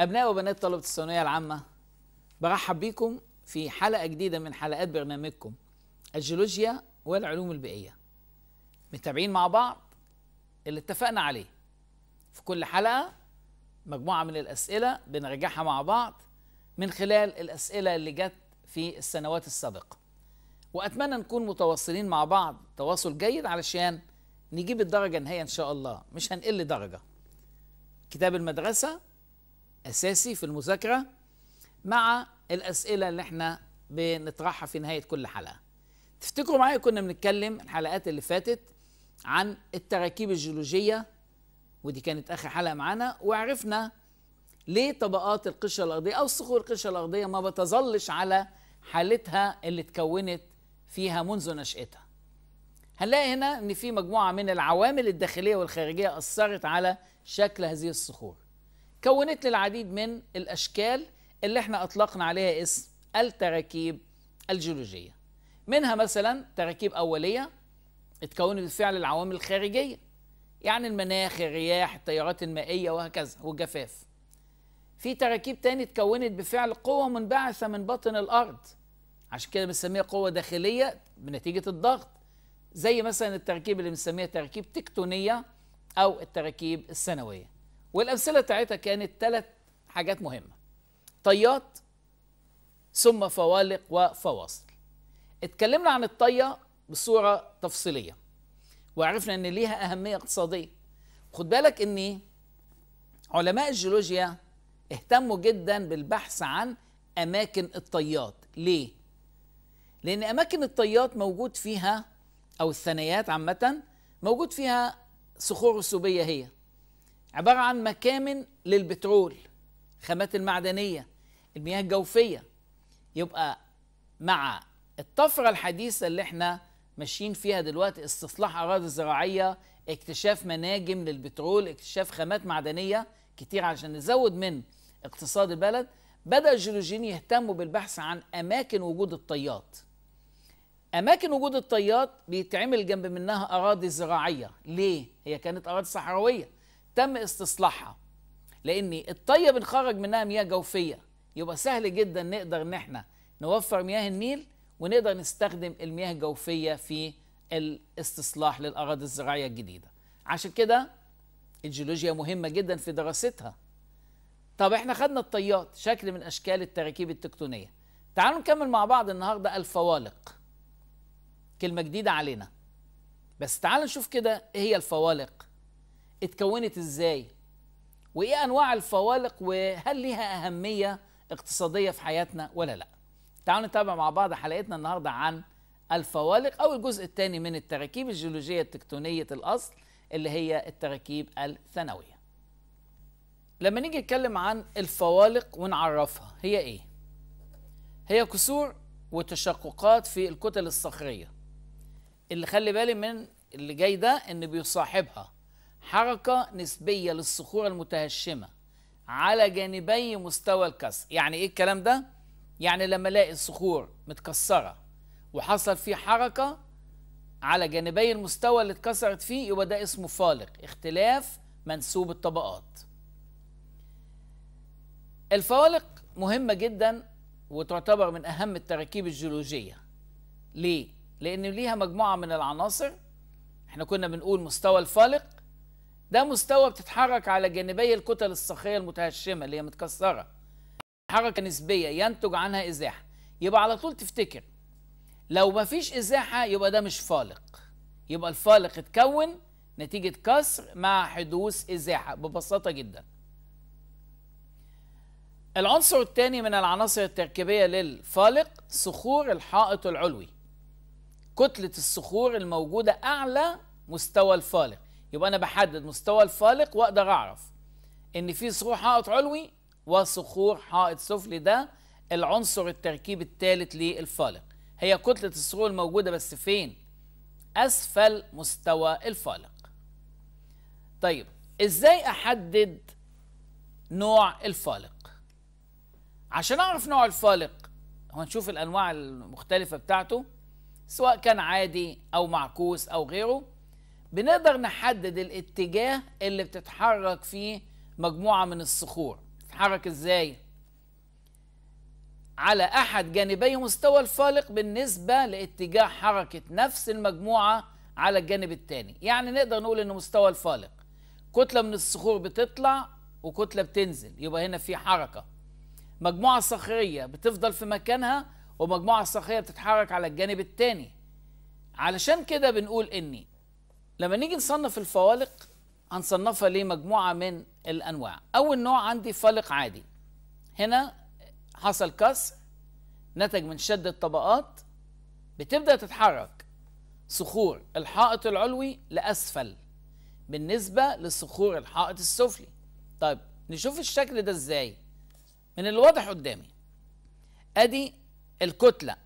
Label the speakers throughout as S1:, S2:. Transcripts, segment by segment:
S1: أبناء وبنات طلبة الثانوية العامة برحب بيكم في حلقة جديدة من حلقات برنامجكم الجيولوجيا والعلوم البيئية متابعين مع بعض اللي اتفقنا عليه في كل حلقة مجموعة من الأسئلة بنرجعها مع بعض من خلال الأسئلة اللي جت في السنوات السابقة وأتمنى نكون متواصلين مع بعض تواصل جيد علشان نجيب الدرجة النهائية إن شاء الله مش هنقل درجة كتاب المدرسة أساسي في المذاكرة مع الأسئلة اللي احنا بنطرحها في نهاية كل حلقة تفتكروا معايا كنا بنتكلم الحلقات اللي فاتت عن التراكيب الجيولوجية ودي كانت آخر حلقة معانا وعرفنا ليه طبقات القشرة الأرضية أو صخور القشرة الأرضية ما بتظلش على حالتها اللي اتكونت فيها منذ نشأتها هنلاقي هنا ان في مجموعه من العوامل الداخليه والخارجيه اثرت على شكل هذه الصخور كونت لي العديد من الأشكال اللي احنا أطلقنا عليها اسم التراكيب الجيولوجية منها مثلا تراكيب أولية اتكونت بالفعل العوامل الخارجية يعني المناخ الرياح التيارات المائية وهكذا والجفاف في تراكيب تاني اتكونت بفعل قوة منبعثة من بطن الأرض عشان كده بنسميها قوة داخلية بنتيجة الضغط زي مثلا التركيب اللي بنسميها تركيب تكتونية أو التراكيب السنوية والامثله بتاعتها كانت ثلاث حاجات مهمه طيات ثم فوالق وفواصل اتكلمنا عن الطيه بصوره تفصيليه وعرفنا ان ليها اهميه اقتصاديه خد بالك ان علماء الجيولوجيا اهتموا جدا بالبحث عن اماكن الطيات ليه لان اماكن الطيات موجود فيها او الثنيات عامه موجود فيها صخور رسوبيه هي عبارة عن مكامن للبترول خامات المعدنية المياه الجوفية يبقى مع الطفرة الحديثة اللي احنا ماشيين فيها دلوقتي استصلاح أراضي زراعية اكتشاف مناجم للبترول اكتشاف خامات معدنية كتير عشان نزود من اقتصاد البلد بدأ الجيولوجيين يهتموا بالبحث عن أماكن وجود الطيات أماكن وجود الطيات بيتعمل جنب منها أراضي زراعية ليه؟ هي كانت أراضي صحراوية تم استصلاحها لان الطيه بنخرج منها مياه جوفيه يبقى سهل جدا نقدر ان احنا نوفر مياه النيل ونقدر نستخدم المياه الجوفيه في الاستصلاح للاراضي الزراعيه الجديده عشان كده الجيولوجيا مهمه جدا في دراستها طب احنا خدنا الطيات شكل من اشكال التراكيب التكتونيه تعالوا نكمل مع بعض النهارده الفوالق كلمه جديده علينا بس تعالوا نشوف كده ايه هي الفوالق اتكونت ازاي وايه انواع الفوالق وهل ليها اهميه اقتصاديه في حياتنا ولا لا تعالوا نتابع مع بعض حلقتنا النهارده عن الفوالق او الجزء الثاني من التراكيب الجيولوجيه التكتونيه الاصل اللي هي التراكيب الثانويه لما نيجي نتكلم عن الفوالق ونعرفها هي ايه هي كسور وتشققات في الكتل الصخريه اللي خلي بالي من اللي جاي ده ان بيصاحبها حركة نسبية للصخور المتهشمة على جانبي مستوى الكسر يعني ايه الكلام ده؟ يعني لما الاقي الصخور متكسرة وحصل فيه حركة على جانبي المستوى اللي اتكسرت فيه يبقى ده اسمه فالق اختلاف منسوب الطبقات الفوالق مهمة جدا وتعتبر من أهم التراكيب الجيولوجية ليه؟ لأن ليها مجموعة من العناصر احنا كنا بنقول مستوى الفالق ده مستوى بتتحرك على جانبي الكتل الصخريه المتهشمه اللي هي متكسره حركه نسبيه ينتج عنها ازاحه يبقى على طول تفتكر لو ما فيش ازاحه يبقى ده مش فالق يبقى الفالق اتكون نتيجه كسر مع حدوث ازاحه ببساطه جدا العنصر الثاني من العناصر التركيبيه للفالق صخور الحائط العلوي كتله الصخور الموجوده اعلى مستوى الفالق يبقى انا بحدد مستوى الفالق واقدر اعرف ان في صخور حائط علوي وصخور حائط سفلي ده العنصر التركيب الثالث للفالق هي كتله الصخور الموجوده بس فين اسفل مستوى الفالق طيب ازاي احدد نوع الفالق عشان اعرف نوع الفالق هنشوف الانواع المختلفه بتاعته سواء كان عادي او معكوس او غيره بنقدر نحدد الاتجاه اللي بتتحرك فيه مجموعة من الصخور بتتحرك ازاي؟ على أحد جانبي مستوى الفالق بالنسبة لاتجاه حركة نفس المجموعة على الجانب الثاني يعني نقدر نقول إن مستوى الفالق كتلة من الصخور بتطلع وكتلة بتنزل يبقى هنا في حركة مجموعة صخرية بتفضل في مكانها ومجموعة صخرية بتتحرك على الجانب الثاني علشان كده بنقول إني لما نيجي نصنف الفوالق هنصنفها لمجموعة من الأنواع أول نوع عندي فالق عادي هنا حصل كسر نتج من شد الطبقات بتبدأ تتحرك صخور الحائط العلوي لأسفل بالنسبة لصخور الحائط السفلي طيب نشوف الشكل ده ازاي من الواضح قدامي ادي الكتلة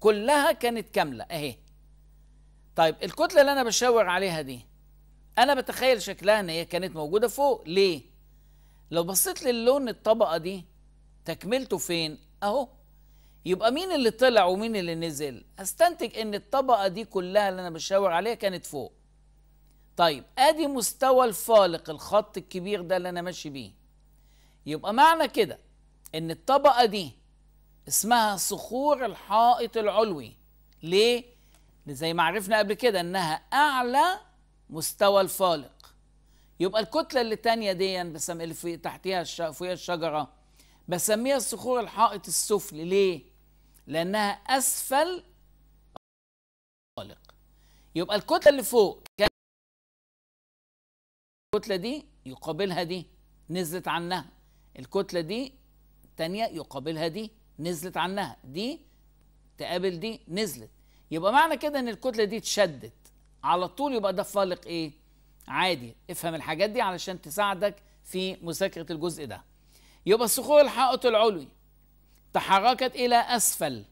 S1: كلها كانت كاملة اهي طيب الكتله اللي انا بشاور عليها دي انا بتخيل شكلها ان هي كانت موجوده فوق ليه لو بصيت للون الطبقه دي تكملته فين اهو يبقى مين اللي طلع ومين اللي نزل استنتج ان الطبقه دي كلها اللي انا بشاور عليها كانت فوق طيب ادي مستوى الفالق الخط الكبير ده اللي انا ماشي بيه يبقى معنى كده ان الطبقه دي اسمها صخور الحائط العلوي ليه زي ما عرفنا قبل كده انها اعلى مستوى الفالق يبقى الكتله اللي تانية دي بسم اللي في تحتها الش... فوقيها الشجره بسميها الصخور الحائط السفلي ليه لانها اسفل الفالق يبقى الكتله اللي فوق كان الكتله دي يقابلها دي نزلت عنها الكتله دي تانية يقابلها دي نزلت عنها دي تقابل دي نزلت يبقى معنى كده ان الكتله دي اتشدت على طول يبقى ده فالق ايه عادي افهم الحاجات دي علشان تساعدك في مذاكره الجزء ده يبقى الصخور الحائط العلوي تحركت الى اسفل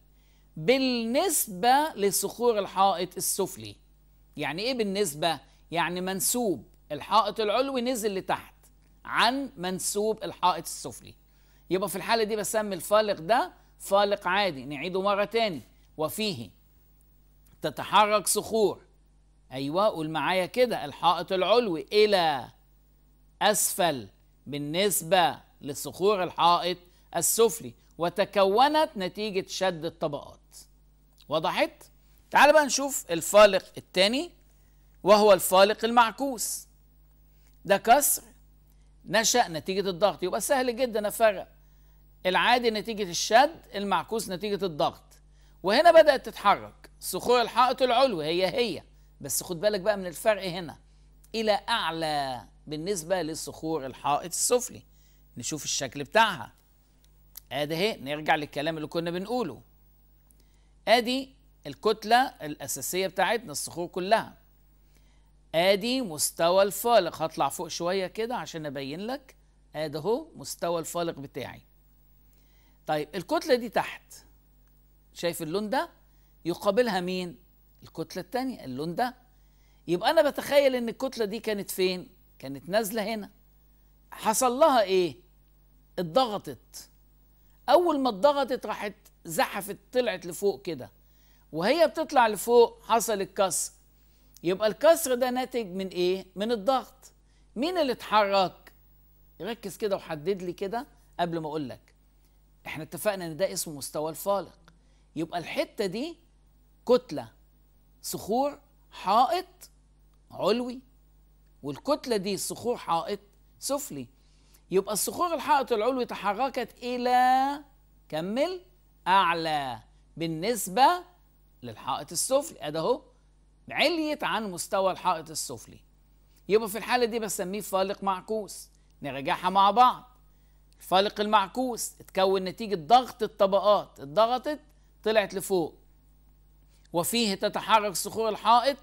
S1: بالنسبه لصخور الحائط السفلي يعني ايه بالنسبه يعني منسوب الحائط العلوي نزل لتحت عن منسوب الحائط السفلي يبقى في الحاله دي بسمي الفالق ده فالق عادي نعيده مره تاني وفيه تتحرك صخور ايوه قول معايا كده الحائط العلوي الى اسفل بالنسبه لصخور الحائط السفلي وتكونت نتيجه شد الطبقات وضحت تعال بقى نشوف الفالق الثاني وهو الفالق المعكوس ده كسر نشأ نتيجة الضغط يبقى سهل جدا أفرق العادي نتيجة الشد المعكوس نتيجة الضغط وهنا بدأت تتحرك صخور الحائط العلوي هي هي بس خد بالك بقى من الفرق هنا إلى أعلى بالنسبة لصخور الحائط السفلي نشوف الشكل بتاعها ادي اهي نرجع للكلام اللي كنا بنقوله ادي الكتلة الأساسية بتاعتنا الصخور كلها ادي مستوى الفالق هطلع فوق شوية كده عشان أبين لك ادي اهو مستوى الفالق بتاعي طيب الكتلة دي تحت شايف اللون ده يقابلها مين الكتله الثانيه اللون ده يبقى انا بتخيل ان الكتله دي كانت فين كانت نازله هنا حصل لها ايه اتضغطت اول ما اتضغطت راحت زحفت طلعت لفوق كده وهي بتطلع لفوق حصل الكسر يبقى الكسر ده ناتج من ايه من الضغط مين اللي اتحرك ركز كده وحدد لي كده قبل ما اقول لك احنا اتفقنا ان ده اسمه مستوى الفالق يبقى الحته دي كتلة صخور حائط علوي والكتلة دي صخور حائط سفلي يبقى الصخور الحائط العلوي تحركت إلى كمل أعلى بالنسبة للحائط السفلي أده عليت عن مستوى الحائط السفلي يبقى في الحالة دي بسميه فالق معكوس نراجعها مع بعض الفالق المعكوس اتكون نتيجة ضغط الطبقات اتضغطت طلعت لفوق وفيه تتحرك صخور الحائط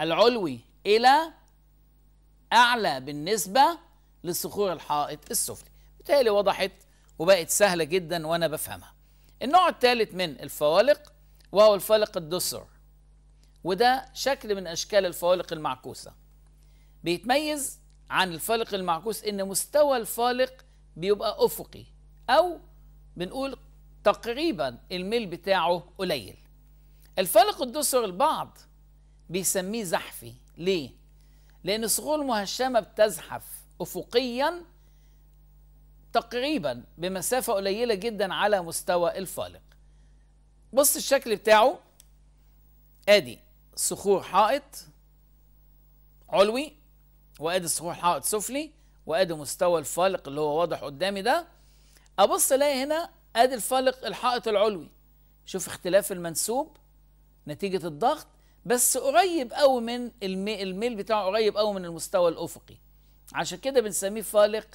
S1: العلوي إلى أعلى بالنسبة لصخور الحائط السفلي بالتالي وضحت وبقت سهلة جدا وأنا بفهمها النوع الثالث من الفوالق وهو الفالق الدسر وده شكل من أشكال الفوالق المعكوسة بيتميز عن الفالق المعكوس إن مستوى الفالق بيبقى أفقي أو بنقول تقريبا الميل بتاعه قليل الفالق الدسر البعض بيسميه زحفي ليه؟ لأن صخور المهشمة بتزحف أفقيا تقريبا بمسافة قليلة جدا على مستوى الفالق بص الشكل بتاعه ادي صخور حائط علوي وادي صخور حائط سفلي وادي مستوى الفالق اللي هو واضح قدامي ده ابص الاقي هنا ادي الفالق الحائط العلوي شوف اختلاف المنسوب نتيجه الضغط بس قريب قوي من الميل بتاعه قريب قوي من المستوى الافقي عشان كده بنسميه فالق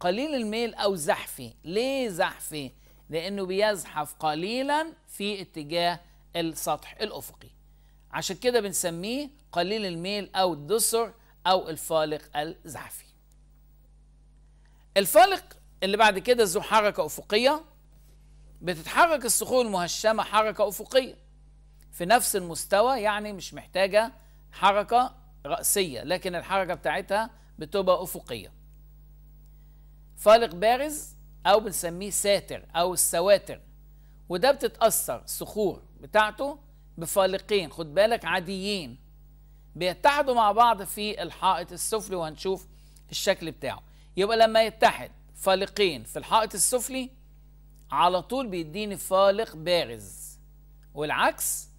S1: قليل الميل او زحفي ليه زحفي لانه بيزحف قليلا في اتجاه السطح الافقي عشان كده بنسميه قليل الميل او الدسر او الفالق الزحفي الفالق اللي بعد كده ذو حركه افقيه بتتحرك الصخور المهشمه حركه افقيه في نفس المستوى يعني مش محتاجة حركة رأسية لكن الحركة بتاعتها بتبقى أفقية فالق بارز أو بنسميه ساتر أو السواتر وده بتتأثر الصخور بتاعته بفالقين خد بالك عاديين بيتحدوا مع بعض في الحائط السفلي وهنشوف الشكل بتاعه يبقى لما يتحد فالقين في الحائط السفلي على طول بيديني فالق بارز والعكس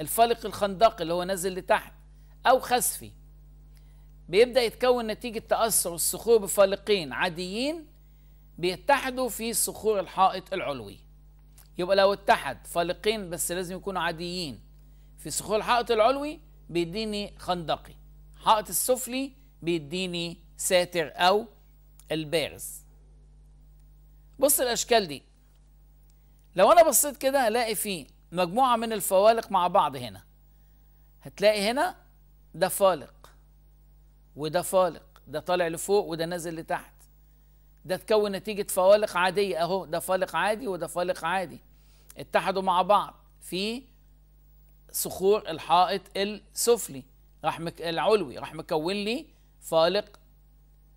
S1: الفلق الخندقي اللي هو نازل لتحت أو خسفي بيبدأ يتكون نتيجة تأثر الصخور بفالقين عاديين بيتحدوا في صخور الحائط العلوي يبقى لو اتحد فالقين بس لازم يكونوا عاديين في صخور الحائط العلوي بيديني خندقي الحائط السفلي بيديني ساتر أو البارز بص الأشكال دي لو أنا بصيت كده هلاقي فيه مجموعة من الفوالق مع بعض هنا هتلاقي هنا ده فالق وده فالق ده طالع لفوق وده نازل لتحت ده تكون نتيجة فوالق عادية اهو ده فالق عادي وده فالق عادي اتحدوا مع بعض في صخور الحائط السفلي راح مك... العلوي راح مكون لي فالق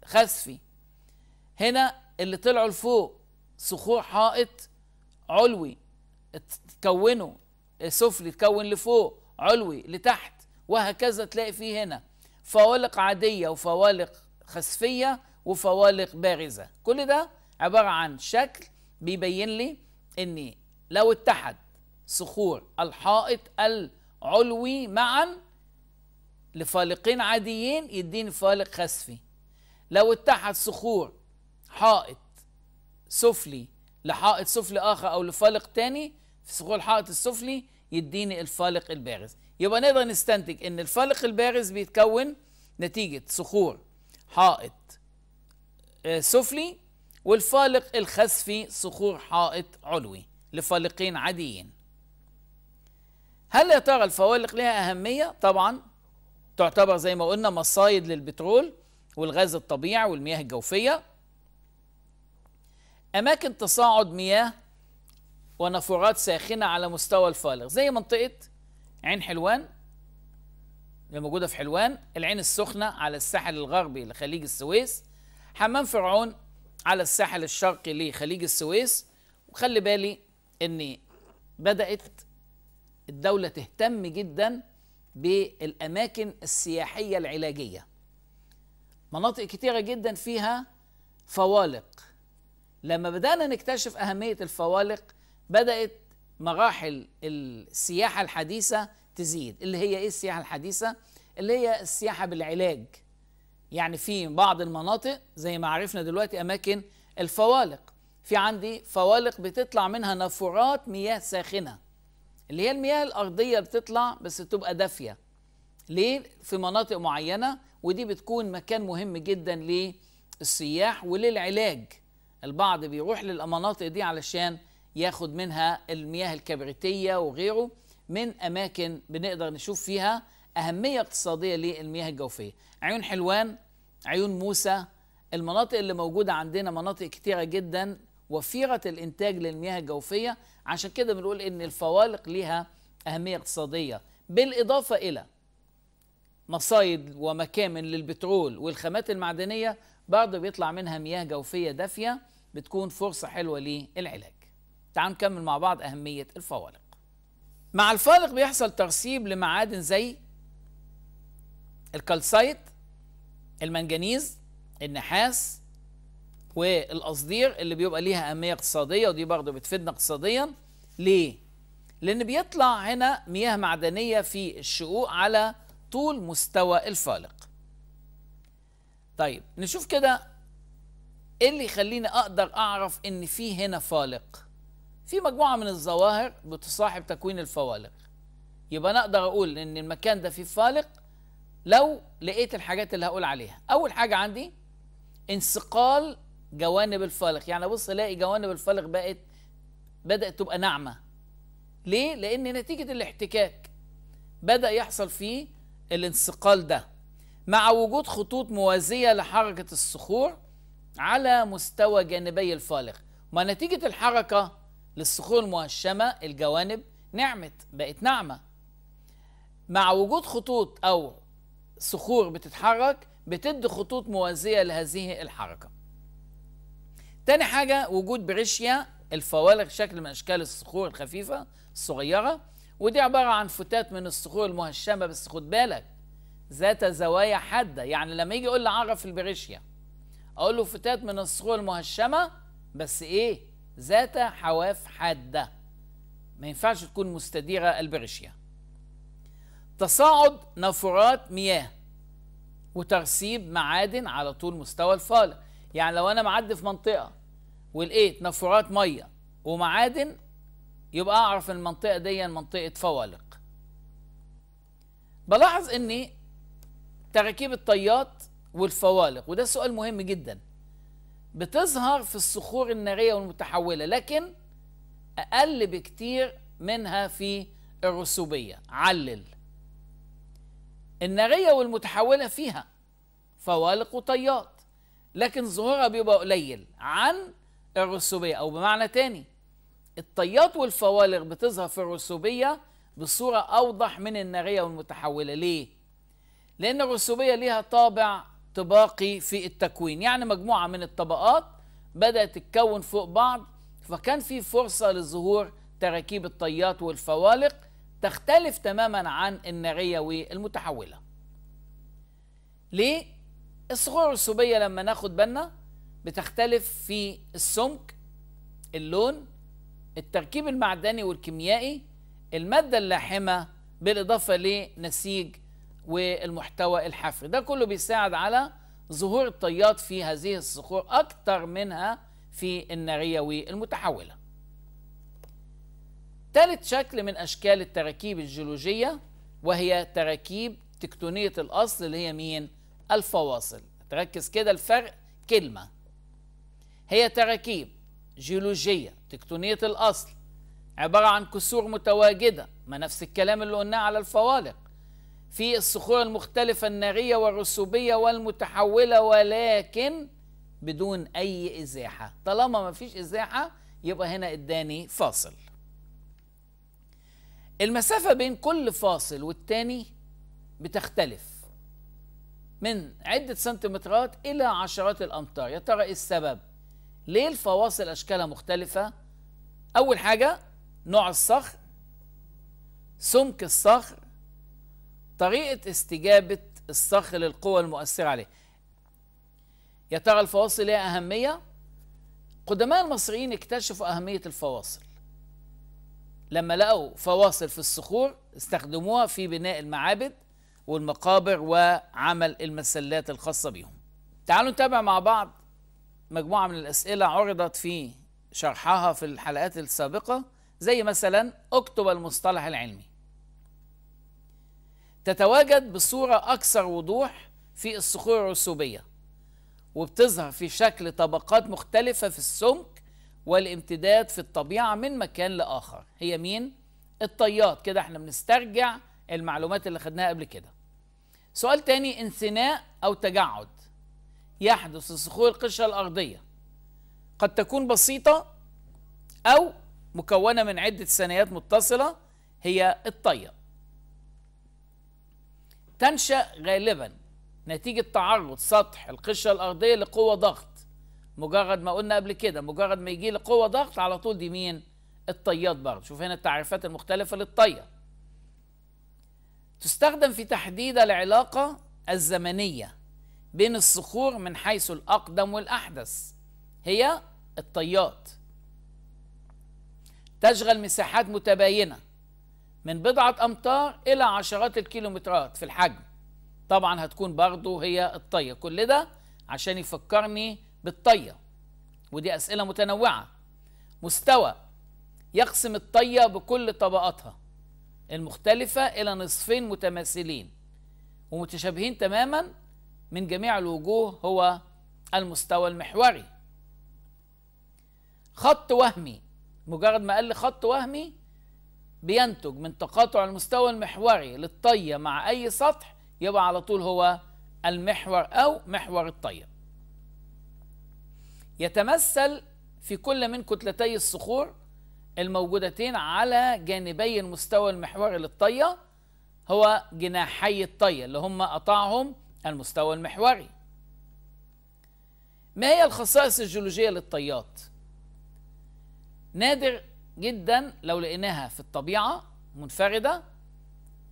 S1: خسفي هنا اللي طلعوا لفوق صخور حائط علوي تكونه سفلي تكون لفوق علوي لتحت وهكذا تلاقي فيه هنا فوالق عادية وفوالق خسفية وفوالق بارزة كل ده عبارة عن شكل بيبين لي ان لو اتحد صخور الحائط العلوي معا لفالقين عاديين يديني فالق خسفي لو اتحد صخور حائط سفلي لحائط سفلي اخر او لفالق تاني في الحائط السفلي يديني الفالق البارز يبقى نقدر نستنتج ان الفالق البارز بيتكون نتيجة صخور حائط آه، سفلي والفالق الخسفي صخور حائط علوي لفالقين عاديين هل يا ترى الفوالق لها أهمية؟ طبعا تعتبر زي ما قلنا مصايد للبترول والغاز الطبيعي والمياه الجوفية أماكن تصاعد مياه ونافورات ساخنه على مستوى الفالغ زي منطقه عين حلوان اللي موجوده في حلوان العين السخنه على الساحل الغربي لخليج السويس حمام فرعون على الساحل الشرقي لخليج السويس وخلي بالي ان بدات الدوله تهتم جدا بالاماكن السياحيه العلاجيه مناطق كتيره جدا فيها فوالق لما بدانا نكتشف اهميه الفوالق بدأت مراحل السياحة الحديثة تزيد اللي هي إيه السياحة الحديثة؟ اللي هي السياحة بالعلاج يعني في بعض المناطق زي ما عرفنا دلوقتي أماكن الفوالق في عندي فوالق بتطلع منها نافورات مياه ساخنة اللي هي المياه الأرضية بتطلع بس بتبقى دافية ليه؟ في مناطق معينة ودي بتكون مكان مهم جدا للسياح وللعلاج البعض بيروح للمناطق دي علشان ياخد منها المياه الكبريتية وغيره من أماكن بنقدر نشوف فيها أهمية اقتصادية للمياه الجوفية عيون حلوان عيون موسى المناطق اللي موجودة عندنا مناطق كتيرة جدا وفيرة الإنتاج للمياه الجوفية عشان كده بنقول إن الفوالق لها أهمية اقتصادية بالإضافة إلى مصايد ومكامن للبترول والخامات المعدنية برضه بيطلع منها مياه جوفية دافية بتكون فرصة حلوة للعلاج تعالوا نكمل مع بعض أهمية الفوالق مع الفالق بيحصل ترسيب لمعادن زي الكالسايت المنجنيز النحاس والقصدير اللي بيبقى ليها أهمية اقتصادية ودي برضه بتفيدنا اقتصاديا ليه؟ لأن بيطلع هنا مياه معدنية في الشقوق على طول مستوى الفالق طيب نشوف كده ايه اللي يخليني اقدر اعرف ان في هنا فالق في مجموعه من الظواهر بتصاحب تكوين الفوالق يبقى انا اقدر اقول ان المكان ده فيه فالق لو لقيت الحاجات اللي هقول عليها اول حاجه عندي انسقال جوانب الفالق يعني ابص الاقي جوانب الفالق بقت بدات تبقى ناعمه ليه لان نتيجه الاحتكاك بدا يحصل فيه الانسقال ده مع وجود خطوط موازيه لحركه الصخور على مستوى جانبي الفالق ما نتيجه الحركه للصخور المهشمة الجوانب نعمت بقت ناعمة مع وجود خطوط أو صخور بتتحرك بتدي خطوط موازية لهذه الحركة تاني حاجة وجود بريشيا الفوالغ شكل من أشكال الصخور الخفيفة الصغيرة ودي عبارة عن فتات من الصخور المهشمة بس خد بالك ذات زوايا حادة يعني لما يجي يقول لي عرف البريشيا أقول له فتات من الصخور المهشمة بس إيه ذات حواف حادة ما ينفعش تكون مستديرة البرشيا تصاعد نافورات مياه وترسيب معادن على طول مستوى الفالة يعني لو أنا معدي في منطقة ولقيت نافورات مية ومعادن يبقى أعرف المنطقة دي منطقة فوالق بلاحظ أني تراكيب الطيات والفوالق وده سؤال مهم جدا بتظهر في الصخور النارية والمتحولة لكن أقل بكتير منها في الرسوبية علل النارية والمتحولة فيها فوالق وطيات لكن ظهورها بيبقى قليل عن الرسوبية أو بمعنى تاني الطيات والفوالق بتظهر في الرسوبية بصورة أوضح من النارية والمتحولة ليه؟ لأن الرسوبية ليها طابع طباقي في التكوين يعني مجموعة من الطبقات بدأت تتكون فوق بعض فكان في فرصة لظهور تراكيب الطيات والفوالق تختلف تماما عن النارية والمتحولة ليه؟ الصخور الرسوبية لما ناخد بالنا بتختلف في السمك اللون التركيب المعدني والكيميائي المادة اللاحمة بالإضافة لنسيج والمحتوى الحفري ده كله بيساعد على ظهور الطيات في هذه الصخور أكثر منها في الناريوي المتحولة ثالث شكل من أشكال التراكيب الجيولوجية وهي تراكيب تكتونية الأصل اللي هي مين؟ الفواصل تركز كده الفرق كلمة هي تراكيب جيولوجية تكتونية الأصل عبارة عن كسور متواجدة ما نفس الكلام اللي قلناه على الفوالق في الصخور المختلفة النارية والرسوبية والمتحولة ولكن بدون أي إزاحة طالما ما فيش إزاحة يبقى هنا إداني فاصل المسافة بين كل فاصل والتاني بتختلف من عدة سنتيمترات إلى عشرات الأمتار يا ترى إيه السبب؟ ليه الفواصل أشكالها مختلفة؟ أول حاجة نوع الصخر سمك الصخر طريقة استجابة الصخر للقوى المؤثرة عليه يا ترى الفواصل ليها أهمية؟ قدماء المصريين اكتشفوا أهمية الفواصل لما لقوا فواصل في الصخور استخدموها في بناء المعابد والمقابر وعمل المسلات الخاصة بهم تعالوا نتابع مع بعض مجموعة من الأسئلة عرضت في شرحها في الحلقات السابقة زي مثلا اكتب المصطلح العلمي تتواجد بصورة أكثر وضوح في الصخور الرسوبية وبتظهر في شكل طبقات مختلفة في السمك والامتداد في الطبيعة من مكان لآخر هي مين؟ الطيات كده احنا بنسترجع المعلومات اللي خدناها قبل كده سؤال تاني انثناء أو تجعد يحدث في صخور القشرة الأرضية قد تكون بسيطة أو مكونة من عدة ثنيات متصلة هي الطيه تنشأ غالبا نتيجة تعرض سطح القشرة الأرضية لقوة ضغط مجرد ما قلنا قبل كده مجرد ما يجي لقوة ضغط على طول دي مين الطيات برضه شوف هنا التعريفات المختلفة للطية تستخدم في تحديد العلاقة الزمنية بين الصخور من حيث الأقدم والأحدث هي الطيات تشغل مساحات متباينه من بضعة أمتار إلى عشرات الكيلومترات في الحجم طبعا هتكون برضه هي الطية كل ده عشان يفكرني بالطية ودي أسئلة متنوعة مستوى يقسم الطية بكل طبقاتها المختلفة إلى نصفين متماثلين ومتشابهين تماما من جميع الوجوه هو المستوى المحوري خط وهمي مجرد ما قال لي خط وهمي بينتج من تقاطع المستوى المحوري للطيه مع اي سطح يبقى على طول هو المحور او محور الطيه يتمثل في كل من كتلتي الصخور الموجودتين على جانبي المستوى المحوري للطيه هو جناحي الطيه اللي هم قطعهم المستوى المحوري ما هي الخصائص الجيولوجيه للطيات نادر جدا لو لقيناها في الطبيعة منفردة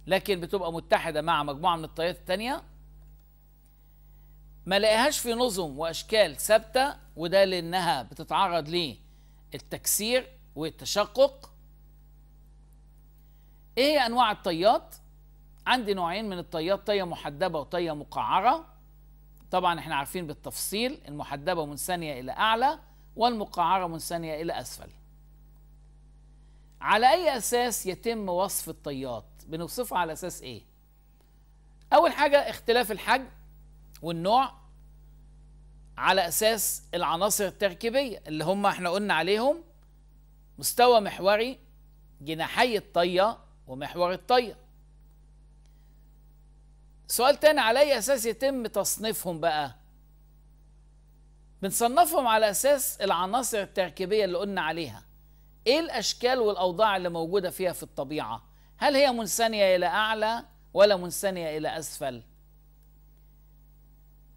S1: لكن بتبقى متحدة مع مجموعة من الطيات التانية ما لقيهاش في نظم وأشكال ثابتة وده لأنها بتتعرض للتكسير والتشقق إيه هي أنواع الطيات؟ عندي نوعين من الطيات طية محدبة وطية مقعرة طبعا احنا عارفين بالتفصيل المحدبة من ثانية إلى أعلى والمقعرة من ثانية إلى أسفل على أي أساس يتم وصف الطيات بنوصفه على أساس إيه أول حاجة اختلاف الحجم والنوع على أساس العناصر التركيبية اللي هم احنا قلنا عليهم مستوى محوري جناحي الطية ومحور الطية سؤال تاني على أي أساس يتم تصنيفهم بقى بنصنفهم على أساس العناصر التركيبية اللي قلنا عليها ايه الاشكال والاوضاع اللي موجوده فيها في الطبيعه هل هي منثنيه الى اعلى ولا منثنيه الى اسفل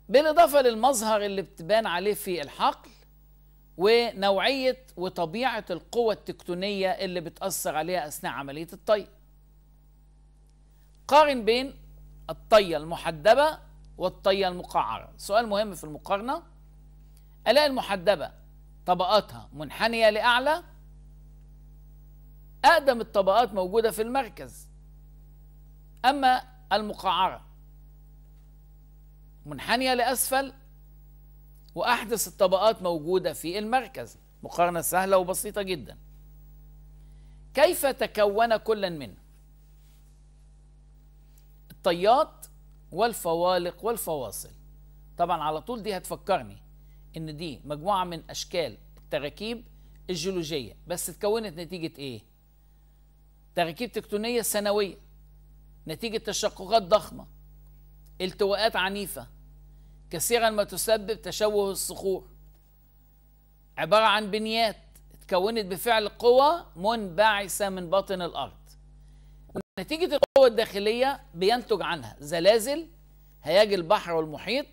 S1: بالاضافه للمظهر اللي بتبان عليه في الحقل ونوعيه وطبيعه القوى التكتونيه اللي بتاثر عليها اثناء عمليه الطي قارن بين الطيه المحدبه والطيه المقعره سؤال مهم في المقارنه الاقي المحدبه طبقاتها منحنيه لاعلى أقدم الطبقات موجودة في المركز أما المقعرة منحنية لأسفل وأحدث الطبقات موجودة في المركز مقارنة سهلة وبسيطة جدا كيف تكون كل منه الطيات والفوالق والفواصل طبعا على طول دي هتفكرني ان دي مجموعة من أشكال التراكيب الجيولوجية بس اتكونت نتيجة ايه تراكيب تكتونية سنوية نتيجة تشققات ضخمة التواءات عنيفة كثيرا ما تسبب تشوه الصخور عبارة عن بنيات اتكونت بفعل قوى منبعثة من باطن الأرض نتيجة القوة الداخلية بينتج عنها زلازل هياج البحر والمحيط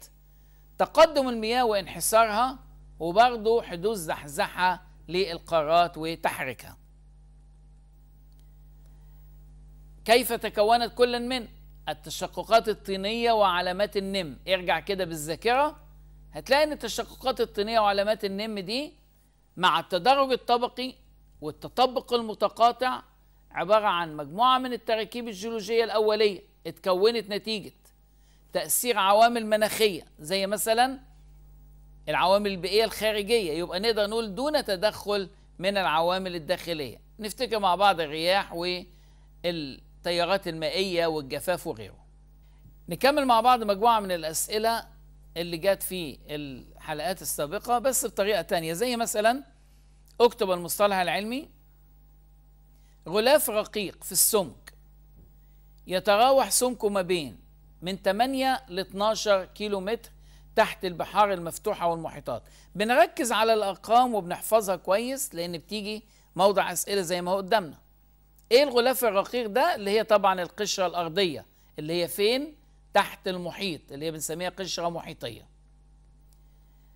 S1: تقدم المياه وانحسارها وبرضه حدوث زحزحة للقارات وتحريكها كيف تكونت كل من التشققات الطينية وعلامات النم ارجع كده بالذاكرة هتلاقي ان التشققات الطينية وعلامات النم دي مع التدرج الطبقي والتطبق المتقاطع عبارة عن مجموعة من التراكيب الجيولوجية الأولية اتكونت نتيجة تأثير عوامل مناخية زي مثلا العوامل البيئية الخارجية يبقى نقدر نقول دون تدخل من العوامل الداخلية نفتكر مع بعض الرياح وال التيارات المائية والجفاف وغيره نكمل مع بعض مجموعة من الأسئلة اللي جات في الحلقات السابقة بس بطريقة تانية زي مثلا اكتب المصطلح العلمي غلاف رقيق في السمك يتراوح سمكه ما بين من 8 ل 12 كيلو متر تحت البحار المفتوحة والمحيطات بنركز على الأرقام وبنحفظها كويس لأن بتيجي موضع أسئلة زي ما هو قدامنا ايه الغلاف الرقيق ده اللي هي طبعا القشره الارضيه اللي هي فين تحت المحيط اللي هي بنسميها قشره محيطيه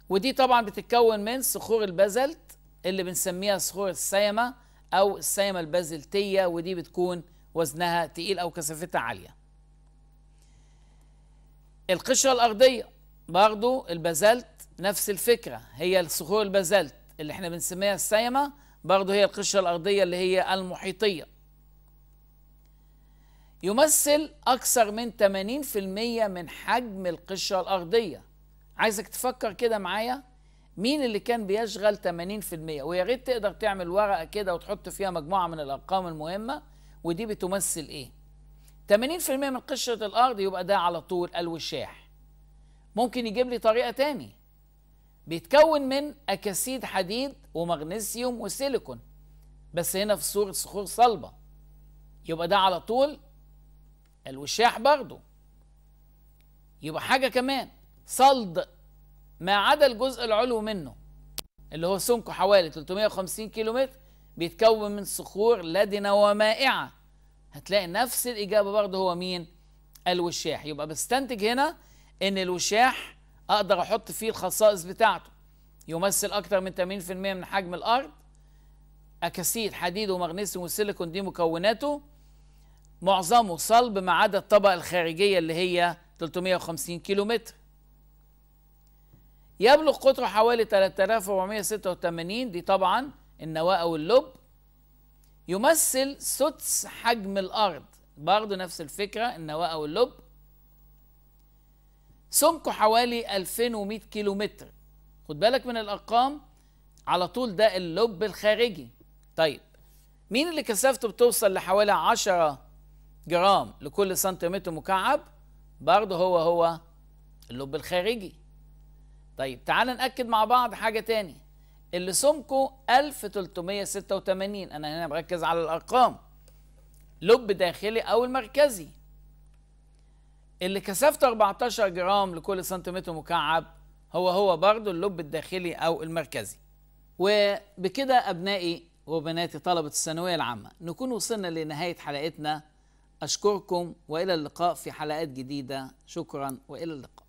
S1: ودي طبعا بتتكون من صخور البازلت اللي بنسميها صخور السيمه او السيمه البازلتيه ودي بتكون وزنها تقيل او كثافتها عاليه القشره الارضيه برضو البازلت نفس الفكره هي الصخور البازلت اللي احنا بنسميها السيمه برضو هي القشره الارضيه اللي هي المحيطيه يمثل أكثر من 80% من حجم القشرة الأرضية عايزك تفكر كده معايا مين اللي كان بيشغل 80% ويا ريت تقدر تعمل ورقة كده وتحط فيها مجموعة من الأرقام المهمة ودي بتمثل إيه 80% من قشرة الأرض يبقى ده على طول الوشاح ممكن يجيب لي طريقة تاني بيتكون من أكاسيد حديد ومغنيسيوم وسيليكون بس هنا في صورة صخور صلبة يبقى ده على طول الوشاح برضه يبقى حاجة كمان صلد ما عدا الجزء العلوي منه اللي هو سمكه حوالي 350 كيلومتر بيتكون من صخور لدنة ومائعة هتلاقي نفس الإجابة برضه هو مين؟ الوشاح يبقى بستنتج هنا إن الوشاح أقدر أحط فيه الخصائص بتاعته يمثل أكثر من 80% من حجم الأرض أكاسيد حديد ومغنيسيوم وسيليكون دي مكوناته معظمه صلب ما عدا الطبقة الخارجية اللي هي 350 كيلومتر يبلغ قطره حوالي 3486 دي طبعا النواة أو اللب يمثل سدس حجم الأرض برضه نفس الفكرة النواة أو اللب سمكه حوالي 2100 كيلومتر خد بالك من الأرقام على طول ده اللب الخارجي طيب مين اللي كثافته بتوصل لحوالي 10 جرام لكل سنتيمتر مكعب برضه هو هو اللب الخارجي طيب تعال نأكد مع بعض حاجة تاني اللي سمكه 1386 أنا هنا بركز على الأرقام لب داخلي أو المركزي اللي كثافته 14 جرام لكل سنتيمتر مكعب هو هو برضه اللب الداخلي أو المركزي وبكده أبنائي وبناتي طلبة الثانوية العامة نكون وصلنا لنهاية حلقتنا أشكركم وإلى اللقاء في حلقات جديدة شكرا وإلى اللقاء